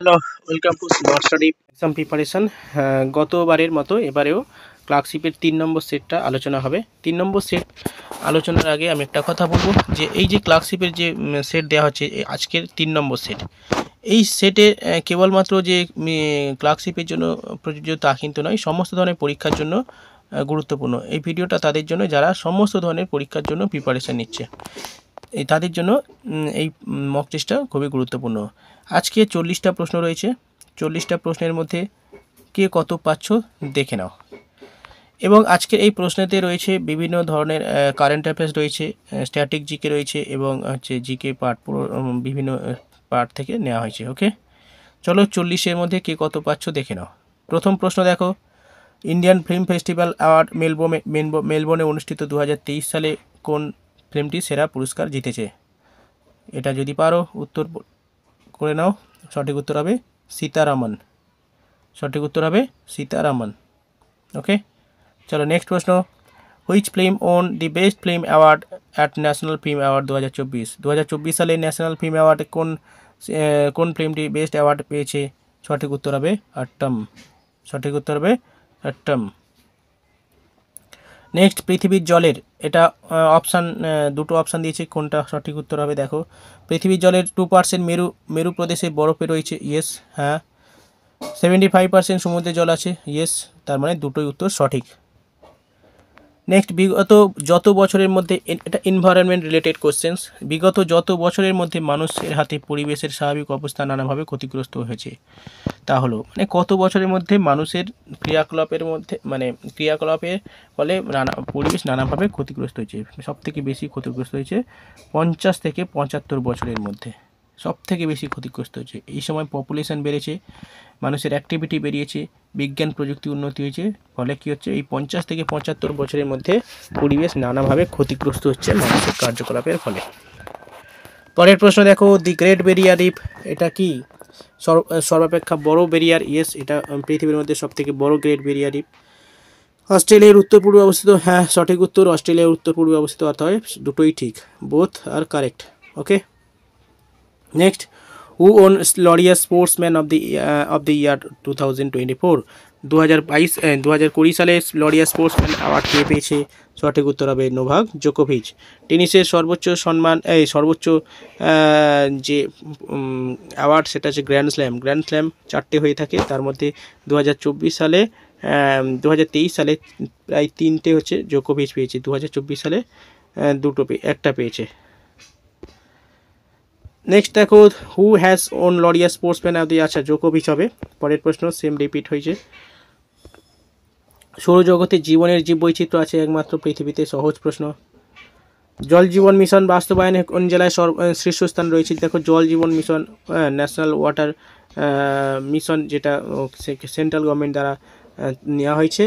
hello welcome to smart study exam preparation গতবারের মতো এবারেও ক্লার্কশিপের তিন নম্বর সেটটা আলোচনা হবে তিন নম্বর সেট আলোচনার আগে আমি একটা কথা বলবো যে এই যে ক্লার্কশিপের যে সেট দেওয়া হচ্ছে আজকের তিন নম্বর সেট এই সেটে কেবলমাত্র যে ক্লার্কশিপের জন্য প্রযোজ্য তা কিন্তু নয় সমস্ত ধরনের পরীক্ষার জন্য গুরুত্বপূর্ণ এই ভিডিওটা তাদের জন্য যারা সমস্ত ধরনের পরীক্ষার জন্য প্রিপারেশান নিচ্ছে তাদের জন্য এই মক টেস্টটা খুবই গুরুত্বপূর্ণ আজকে চল্লিশটা প্রশ্ন রয়েছে চল্লিশটা প্রশ্নের মধ্যে কে কত পাচ্ছ দেখে নাও এবং আজকের এই প্রশ্নেতে রয়েছে বিভিন্ন ধরনের কারেন্ট অ্যাফেয়ার্স রয়েছে স্ট্যাটিক জিকে রয়েছে এবং হচ্ছে জিকে পার্ট পুরো বিভিন্ন পার্ট থেকে নেওয়া হয়েছে ওকে চলো চল্লিশের মধ্যে কে কত পাচ্ছ দেখে নাও প্রথম প্রশ্ন দেখো ইন্ডিয়ান ফিল্ম ফেস্টিভ্যাল অ্যাওয়ার্ড মেলবোর্নে মেলবোর্নে অনুষ্ঠিত দু সালে কোন ফিল্মটি সেরা পুরস্কার জিতেছে এটা যদি পারো উত্তর করে নাও সঠিক উত্তর হবে সীতারামন সঠিক উত্তর হবে সীতারামন ওকে চলো নেক্সট প্রশ্ন which film won the best film award at national film award দু হাজার চব্বিশ দু হাজার চব্বিশ সালে ন্যাশনাল ফিল্ম অ্যাওয়ার্ডে কোন কোন ফিল্মটি বেস্ট অ্যাওয়ার্ড পেয়েছে সঠিক উত্তর হবে আট্টম সঠিক উত্তর হবে আট্টম নেক্সট পৃথিবীর জলের এটা অপশান দুটো অপশান দিয়েছে কোনটা সঠিক উত্তর হবে দেখো পৃথিবীর জলের টু পার্সেন্ট মেরু মেরু প্রদেশে বরফে রয়েছে ইয়েস হ্যাঁ সেভেন্টি ফাইভ পার্সেন্ট সমুদ্রে জল আছে ইয়েস তার মানে দুটোই উত্তর সঠিক নেক্সট বিগত যত বছরের মধ্যে এটা এনভায়রনমেন্ট রিলেটেড কোশ্চেন্স বিগত যত বছরের মধ্যে মানুষের হাতে পরিবেশের স্বাভাবিক অবস্থা নানাভাবে ক্ষতিগ্রস্ত হয়েছে তা হলো মানে কত বছরের মধ্যে মানুষের ক্রিয়াকলাপের মধ্যে মানে ক্রিয়াকলাপের ফলে নানা পরিবেশ নানাভাবে ক্ষতিগ্রস্ত হয়েছে সবথেকে বেশি ক্ষতিগ্রস্ত হয়েছে পঞ্চাশ থেকে পঁচাত্তর বছরের মধ্যে সব থেকে বেশি ক্ষতিগ্রস্ত হয়েছে এই সময় পপুলেশান বেড়েছে মানুষের অ্যাক্টিভিটি বেরিয়েছে বিজ্ঞান প্রযুক্তি উন্নতি হয়েছে ফলে কী হচ্ছে এই পঞ্চাশ থেকে পঁচাত্তর বছরের মধ্যে পরিবেশ নানাভাবে ক্ষতিগ্রস্ত হচ্ছে মানুষের কার্যকলাপের ফলে পরের প্রশ্ন দেখো দি গ্রেট বেরিয়ার রিফ এটা কি সর্বাপেক্ষা বড় বেরিয়ার ইয়েস এটা পৃথিবীর মধ্যে সব থেকে বড় গ্রেট বেরিয়ার রিফ অস্ট্রেলিয়ার উত্তর পূর্বে অবস্থিত হ্যাঁ সঠিক উত্তর অস্ট্রেলিয়ার উত্তর পূর্বে অবস্থিত অর্থ হয় দুটোই ঠিক both are correct okay next who won Laureus sportsman of the of the year two thousand twenty four দু হাজার বাইশ uh, দু হাজার কুড়ি সালে লরিয়া স্পোর্টসম্যান অ্যাওয়ার্ড কে পেয়েছে সঠিক উত্তর হবে নোভাক জোকোভিচ টেনিসের সর্বোচ্চ সম্মান এই সর্বোচ্চ যে অ্যাওয়ার্ড সেটা হচ্ছে গ্র্যান্ড স্ল্যাম গ্র্যান্ড স্ল্যাম চারটে হয়ে থাকে তার মধ্যে দু সালে দু সালে প্রায় তিনটে হচ্ছে জোকোভিচ পেয়েছে দু সালে দুটো পে একটা পেয়েছে নেক্সট দেখো who has won Laureus sportsman of the আচ্ছা জোকোভিচ হবে পরের প্রশ্ন সেম রিপিট হয়েছে সৌরজগতে জীবনের বৈচিত্র্য আছে একমাত্র পৃথিবীতে সহজ প্রশ্ন জল জীবন মিশন বাস্তবায়নে কোন জেলায় সর্ব শীর্ষস্থান রয়েছে দেখো Jal Jeevan mission national water mission যেটা সেন্ট্রাল গভর্নমেন্ট দ্বারা নেওয়া হয়েছে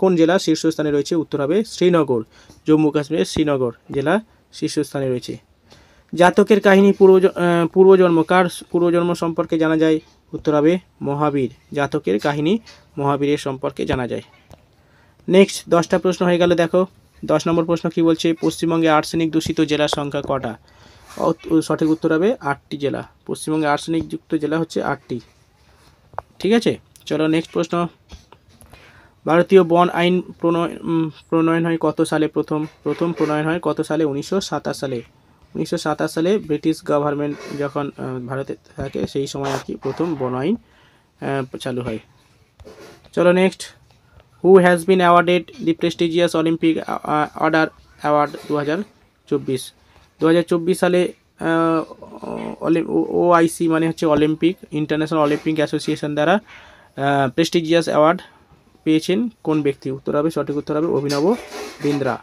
কোন জেলা শীর্ষস্থানে রয়েছে উত্তর হবে শ্রীনগর জম্মু কাশ্মীরের শ্রীনগর জেলা শীর্ষস্থানে রয়েছে জাতকের কাহিনী পূর্ব পূর্বজন্ম কার পূর্বজন্ম সম্পর্কে জানা যায় উত্তর হবে মহাবীর জাতকের কাহিনী মহাবীরের সম্পর্কে জানা যায় নেক্সট দশটা প্রশ্ন হয়ে গেল দেখো দশ নম্বর প্রশ্ন কি বলছে পশ্চিমবঙ্গে আর্সেনিক দূষিত জেলার সংখ্যা কটা সঠিক উত্তর হবে আটটি জেলা পশ্চিমবঙ্গে আর্সেনিক যুক্ত জেলা হচ্ছে আটটি ঠিক আছে চলো নেক্সট প্রশ্ন ভারতীয় বন আইন প্রণয়ন প্রণয়ন হয় কত সালে প্রথম প্রথম প্রণয়ন হয় কত সালে উনিশশো সালে উনিশশো সালে ব্রিটিশ গভর্নমেন্ট যখন ভারতে থাকে সেই সময় আর কি প্রথম বন আইন চালু হয় চলো next who has been awarded the prestigious Olympic order award দু হাজার চব্বিশ দু হাজার চব্বিশ সালে ওআইসি মানে হচ্ছে অলিম্পিক ইন্টারন্যাশনাল অলিম্পিক অ্যাসোসিয়েশন দ্বারা প্রেস্টিজিয়াস অ্যাওয়ার্ড পেয়েছেন কোন ব্যক্তি উত্তর হবে সঠিক উত্তর হবে অভিনব বিন্দ্রা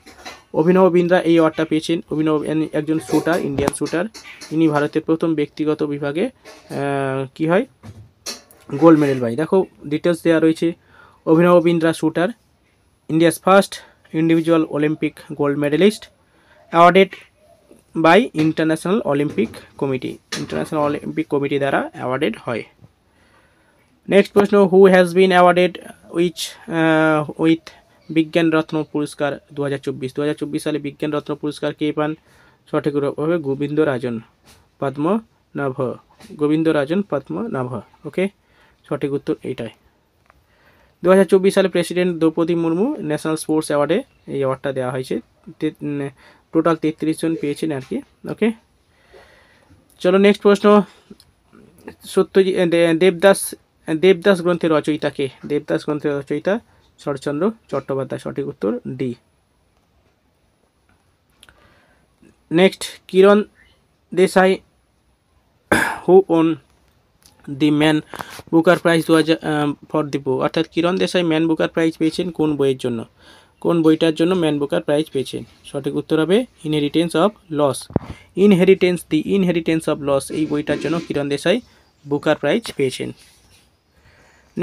অভিনব বিন্দ্রা এই অর্ডটা পেয়েছেন অভিনব একজন শ্যুটার ইন্ডিয়ান শ্যুটার ইনি ভারতের প্রথম ব্যক্তিগত বিভাগে কি হয় গোল্ড মেডেল পাই দেখো ডিটেলস দেওয়া রয়েছে Abhinav Bindra shooter India's first individual Olympic gold medalist awarded by international Olympic committee international Olympic committee দ্বারা অ্যাওয়ার্ডেড হয় নেক্সট প্রশ্ন who has been awarded which with Vigyan Ratna পুরস্কার দু হাজার চব্বিশ চব্বিশ সালে বিজ্ঞান রত্ন পুরস্কার কে পান সঠিকভাবে গোবিন্দ রাজন পদ্ম নাভ গোবিন্দ রাজন পদ্ম নাভ ওকে সঠিক উত্তর এইটাই দু হাজার চব্বিশ সালে president Droupadi Murmu national sports অ্যাওয়ার্ডে এই অ্যাওয়ার্ডটা দেওয়া হয়েছে টোটাল তেত্রিশ জন পেয়েছেন আর কি ওকে চলো নেক্সট প্রশ্ন সত্যজিৎ দেবদাস দেবদাস গ্রন্থের রচয়িতাকে দেবদাস গ্রন্থের রচয়িতা শরৎচন্দ্র চট্টোপাধ্যায় সঠিক উত্তর D next Kiran Desai who won the Man Booker prize দু হাজার ফর দি বুক অর্থাৎ Kiran Desai Man Booker prize পেয়েছেন কোন বইয়ের জন্য কোন বইটার জন্য ম্যান বুকার প্রাইজ পেয়েছেন সঠিক উত্তর হবে inheritance of loss inheritance the inheritance of loss এই বইটার জন্য কিরণ দেশাই বুকার প্রাইজ পেয়েছেন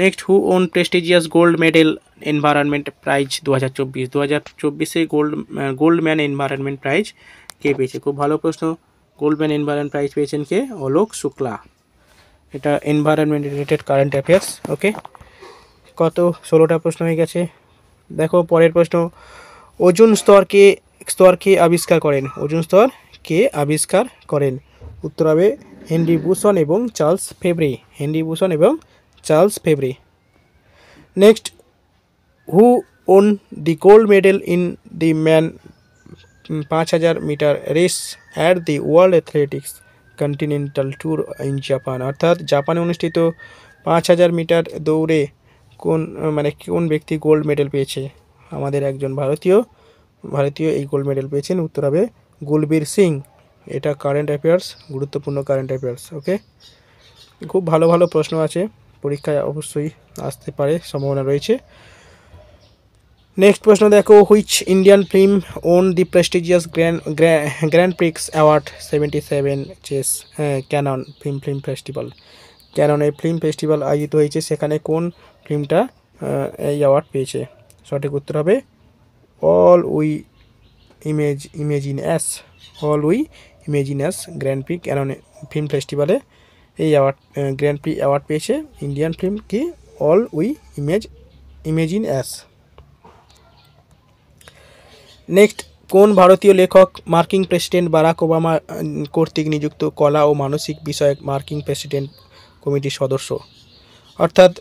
next who won prestigious gold medal environment prize দু হাজার চব্বিশ দু হাজার চব্বিশে gold Goldman environment prize কে পেয়েছে খুব ভালো প্রশ্ন গোল্ড ম্যান এনভায়রনমেন্ট প্রাইজ পেয়েছেন কে অলোক শুক্লা এটা environment related current affairs okay কত ষোলোটা প্রশ্ন হয়ে গেছে দেখো পরের প্রশ্ন ওজন স্তরকে স্তরকে আবিষ্কার করেন ওজন স্তর কে আবিষ্কার করেন উত্তর হবে হেনরি বুসন এবং চার্লস ফেব্রি হেনরি বুসন এবং Charles Fabry next who won the gold medal in the man পাঁচ হাজার metre race at the world athletics continental tour in Japan অর্থাৎ জাপানে অনুষ্ঠিত পাঁচ হাজার মিটার দৌড়ে কোন মানে কোন ব্যক্তি গোল্ড মেডেল পেয়েছে আমাদের একজন ভারতীয় ভারতীয় এই গোল্ড মেডেল পেয়েছেন উত্তর হবে গুলবীর সিং এটা কারেন্ট অ্যাফেয়ার্স গুরুত্বপূর্ণ কারেন্ট অ্যাফেয়ার্স ওকে খুব ভালো ভালো প্রশ্ন আছে পরীক্ষায় অবশ্যই আসতে পারে সম্ভাবনা রয়েছে নেক্সট প্রশ্ন দেখো which Indian film won the prestigious grand grand prix award seventy seven চেস Cannes film film festival Cannes এই ফিল্ম ফেস্টিভ্যাল আয়োজিত হয়েছে সেখানে কোন ফিল্মটা eh, এই অ্যাওয়ার্ড পেয়েছে সঠিক উত্তর হবে all we image imagine as all we imagine as grand prix Cannes film ফেস্টিভ্যালে এই অ্যাওয়ার্ড গ্র্যান্ড প্রি অ্যাওয়ার্ড পেয়েছে ইন্ডিয়ান ফিল্ম কি all we image imagine as next কোন ভারতীয় লেখক মার্কিং প্রেসিডেন্ট বারাক ওবামা কর্তৃক নিযুক্ত কলা ও মানসিক বিষয়ক মার্কিং প্রেসিডেন্ট কমিটির সদস্য অর্থাৎ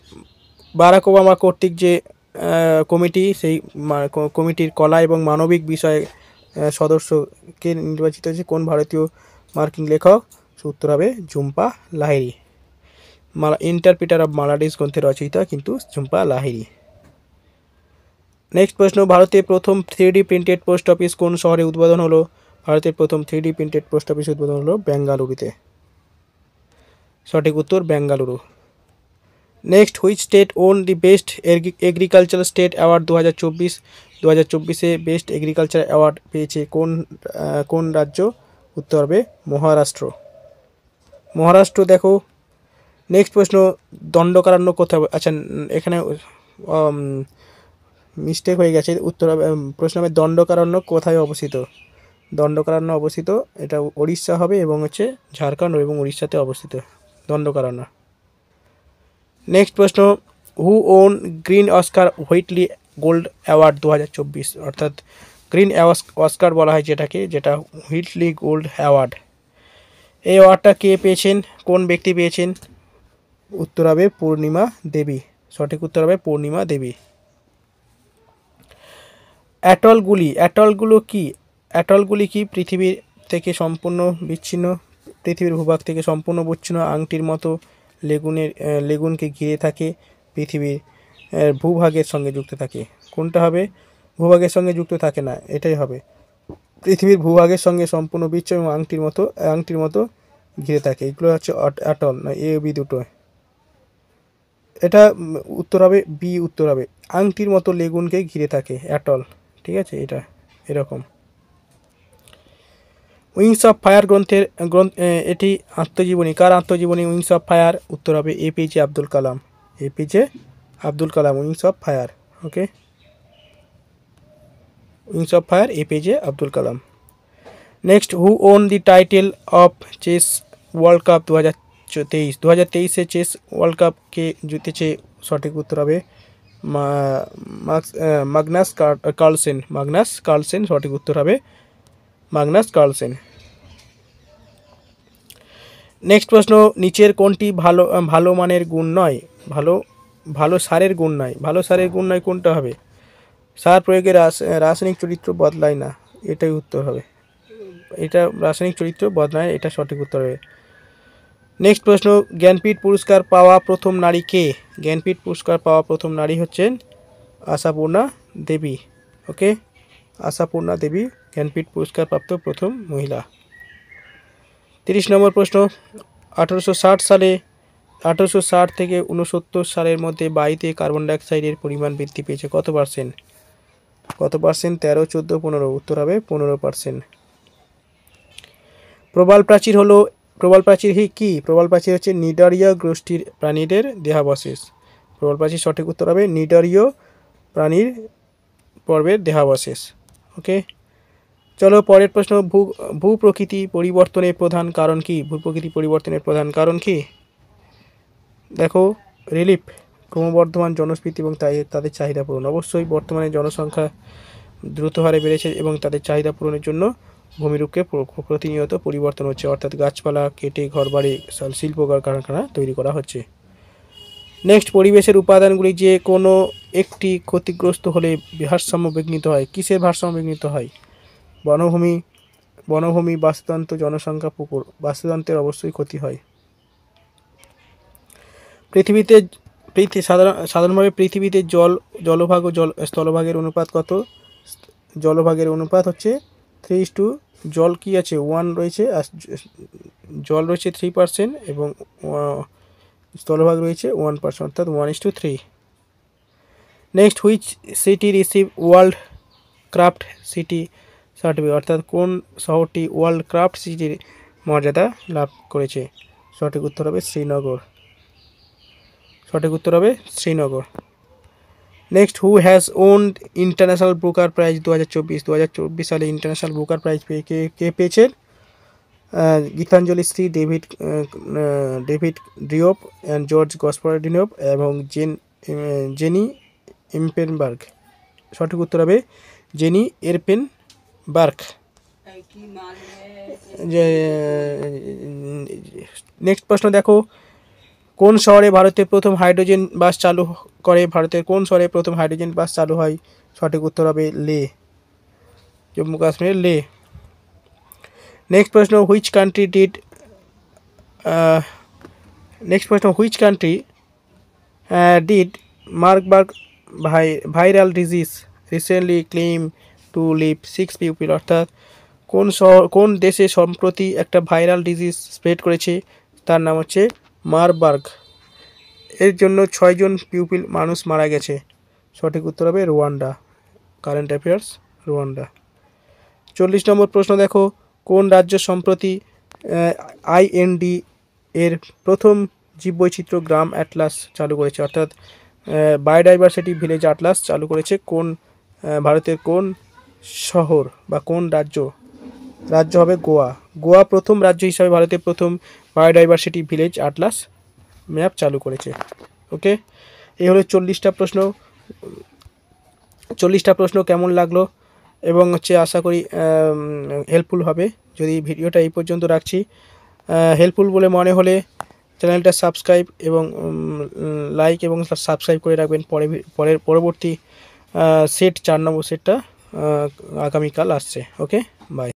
বারাক ওবামা কর্তৃক যে কমিটি সেই কমিটির কলা এবং মানবিক বিষয়ে সদস্যকে নির্বাচিত হয়েছে কোন ভারতীয় মার্কিন লেখক সো উত্তর হবে ঝুম্পা লাহিরি মালা ইন্টারপ্রিটার অব মালাডিস গ্রন্থের রচিত কিন্তু ঝুম্পা লাহিরি নেক্সট প্রশ্ন ভারতে প্রথম থ্রিডি প্রিন্টেড পোস্ট অফিস কোন শহরে উদ্বোধন হলো ভারতের প্রথম থ্রিডি প্রিন্টেড পোস্ট অফিস উদ্বোধন হলো বেঙ্গালুরুতে সঠিক উত্তর Bengaluru next which state won the best agriculture state award দু হাজার চব্বিশ দু হাজার চব্বিশে বেস্ট এগ্রিকালচার অ্যাওয়ার্ড পেয়েছে কোন কোন রাজ্য উত্তর হবে মহারাষ্ট্র মহারাষ্ট্র দেখো নেক্সট প্রশ্ন দণ্ডকারণ্য কোথায় আচ্ছা এখানে মিস্টেক হয়ে গেছে উত্তর প্রশ্ন হবে দণ্ডকারণ্য কোথায় অবস্থিত দণ্ডকারণ্য অবস্থিত এটা উড়িষ্যা হবে এবং হচ্ছে ঝাড়খণ্ড এবং উড়িষ্যাতে অবস্থিত দণ্ডকারণ্য নেক্সট প্রশ্ন who won green Oscar Whitley gold award দু অর্থাৎ গ্রিন অস্কার বলা হয় যেটাকে যেটা হুইটলি গোল্ড অ্যাওয়ার্ড এই অর্ডারটা কে পেয়েছেন কোন ব্যক্তি পেয়েছেন উত্তর হবে পূর্ণিমা দেবী সঠিক উত্তর হবে পূর্ণিমা দেবী অ্যাটলগুলি অ্যাটলগুলো কি অ্যাটলগুলি কি পৃথিবীর থেকে সম্পূর্ণ বিচ্ছিন্ন পৃথিবীর ভূভাগ থেকে সম্পূর্ণ বিচ্ছিন্ন আংটির মতো লেগুনের লেগুনকে ঘিরে থাকে পৃথিবীর ভূভাগের সঙ্গে যুক্ত থাকে কোনটা হবে ভূভাগের সঙ্গে যুক্ত থাকে না এটাই হবে পৃথিবীর ভূভাগের সঙ্গে সম্পূর্ণ বিচ্ছ এবং আংটির মতো আংটির মতো ঘিরে থাকে এগুলো হচ্ছে অ্যাটল না এ বি দুটো এটা উত্তর হবে বি উত্তর হবে আংটির মতো লেগুনকে ঘিরে থাকে অ্যাটল ঠিক আছে এটা এরকম উইংস অফ ফায়ার গ্রন্থের গ্রন্থ এটি আত্মজীবনী কার আত্মজীবনী উইংস অফ ফায়ার উত্তর হবে APJ Abdul Kalam APJ Abdul Kalam wings of fire okay wings of fire APJ Abdul Kalam next who won the title of chess world cup দু হাজার তেইশ দু হাজার তেইশে চেস ওয়ার্ল্ড কাপকে জিতেছে সঠিক উত্তর হবে মাগনাস কার্লসেন মাগনাস কার্লসেন সঠিক উত্তর হবে মাগনাস কার্লসেন নেক্সট প্রশ্ন নিচের কোনটি ভালো ভালো মানের গুণ নয় ভালো ভালো সারের গুণ নয় ভালো সারের গুণ নয় কোনটা হবে সার প্রয়োগে রাসায়নিক চরিত্র বদলায় না এটাই উত্তর হবে এটা রাসায়নিক চরিত্র বদলায় এটা সঠিক উত্তর হবে নেক্সট প্রশ্ন জ্ঞানপীঠ পুরস্কার পাওয়া প্রথম নারী কে জ্ঞানপীঠ পুরস্কার পাওয়া প্রথম নারী হচ্ছেন আশাপূর্ণা দেবী ওকে আশাপূর্ণা দেবী জ্ঞানপীঠ পুরস্কার প্রাপ্ত প্রথম মহিলা তিরিশ নম্বর প্রশ্ন আঠেরোশো সালে আঠেরোশো থেকে উনসত্তর সালের মধ্যে বায়ুতে কার্বন ডাইঅক্সাইডের পরিমাণ বৃদ্ধি পেয়েছে কত পার্সেন্ট কত পার্সেন্ট তেরো চোদ্দো পনেরো উত্তর হবে পনেরো পার্সেন্ট প্রবাল প্রাচীর হলো প্রবাল প্রাচীর হি কী প্রবাল প্রাচীর হচ্ছে নিডারিয়া গোষ্ঠীর প্রাণীদের দেহাবশেষ প্রবাল প্রাচীর সঠিক উত্তর হবে নিডারীয় প্রাণীর পর্বের দেহাবশেষ ওকে চলো পরের প্রশ্ন ভূ ভূপ্রকৃতি পরিবর্তনের প্রধান কারণ কি ভূপ্রকৃতি পরিবর্তনের প্রধান কারণ কি দেখো রিলিফ ক্রমবর্ধমান জনস্ফীতি এবং তাই তাদের চাহিদা পূরণ অবশ্যই বর্তমানে জনসংখ্যা দ্রুত হারে বেড়েছে এবং তাদের চাহিদা পূরণের জন্য ভূমিরূপকে প্রতিনিয়ত পরিবর্তন হচ্ছে অর্থাৎ গাছপালা কেটে ঘরবাড়ি শিল্প কারখানা তৈরি করা হচ্ছে নেক্সট পরিবেশের উপাদানগুলি যে কোনো একটি ক্ষতিগ্রস্ত হলে ভারসাম্য বিঘ্নিত হয় কিসের ভারসাম্য বিঘ্নিত হয় বনভূমি বনভূমি বাস্তুতন্ত্র জনসংখ্যা পুকুর বাস্তুতন্ত্রের অবশ্যই ক্ষতি হয় পৃথিবীতে পৃথি সাধারণ সাধারণভাবে পৃথিবীতে জল জলভাগ ও জল স্থলভাগের অনুপাত কত জলভাগের অনুপাত হচ্ছে থ্রি টু জল কি আছে ওয়ান রয়েছে আর জল রয়েছে থ্রি পার্সেন্ট এবং স্থলভাগ রয়েছে ওয়ান পার্সেন্ট অর্থাৎ one is two three next which city receive world craft city certificate অর্থাৎ কোন শহরটি ওয়ার্ল্ড ক্রাফট সিটির মর্যাদা লাভ করেছে সঠিক উত্তর হবে শ্রীনগর সঠিক উত্তর হবে Srinagar next who has won international broker prize দু হাজার চব্বিশ দু হাজার চব্বিশ সালে ইন্টারন্যাশনাল ব্রুকার প্রাইজ পেয়ে কে কে পেয়েছেন Gitanjali Shri David David Diop and George ডিনিওপ এবং জেন জেনি এমপেনবার্গ সঠিক উত্তর হবে জেনি এরপেন এরপেনবার্গ নেক্সট প্রশ্ন দেখো কোন শহরে ভারতের প্রথম হাইড্রোজেন বাস চালু করে ভারতের কোন শহরে প্রথম হাইড্রোজেন বাস চালু হয় সঠিক উত্তর হবে লে জম্মু কাশ্মীরের লে নেক্সট প্রশ্ন হুইচ কান্ট্রি ডিড নেক্সট প্রশ্ন which country did Marburg ভাই viral disease recently claim to live six people অর্থাৎ কোন শহর কোন দেশে সম্প্রতি একটা ভাইরাল ডিজিজ স্প্রেড করেছে তার নাম হচ্ছে মারবার্গ এর জন্য ছয়জন পিউপিল মানুষ মারা গেছে সঠিক উত্তর হবে রুয়ান্ডা কারেন্ট অ্যাফেয়ার্স রুয়ান্ডা চল্লিশ নম্বর প্রশ্ন দেখো কোন রাজ্য সম্প্রতি আইএনডি এর প্রথম জীববৈচিত্র্য গ্রাম অ্যাটলাস চালু করেছে অর্থাৎ বায়োডাইভার্সিটি ভিলেজ অ্যাটলাস চালু করেছে কোন ভারতের কোন শহর বা কোন রাজ্য রাজ্য হবে গোয়া গোয়া প্রথম রাজ্য হিসাবে ভারতের প্রথম বায়োডাইভার্সিটি ভিলেজ আটলাস ম্যাপ চালু করেছে ওকে এই হলো চল্লিশটা প্রশ্ন চল্লিশটা প্রশ্ন কেমন লাগলো এবং হচ্ছে আশা করি হেল্পফুল হবে যদি ভিডিওটা এই পর্যন্ত রাখছি হেল্পফুল বলে মনে হলে চ্যানেলটা সাবস্ক্রাইব এবং লাইক এবং সাবস্ক্রাইব করে রাখবেন পরে পরের পরবর্তী সেট চার নম্বর সেটটা আগামীকাল আসছে ওকে বাই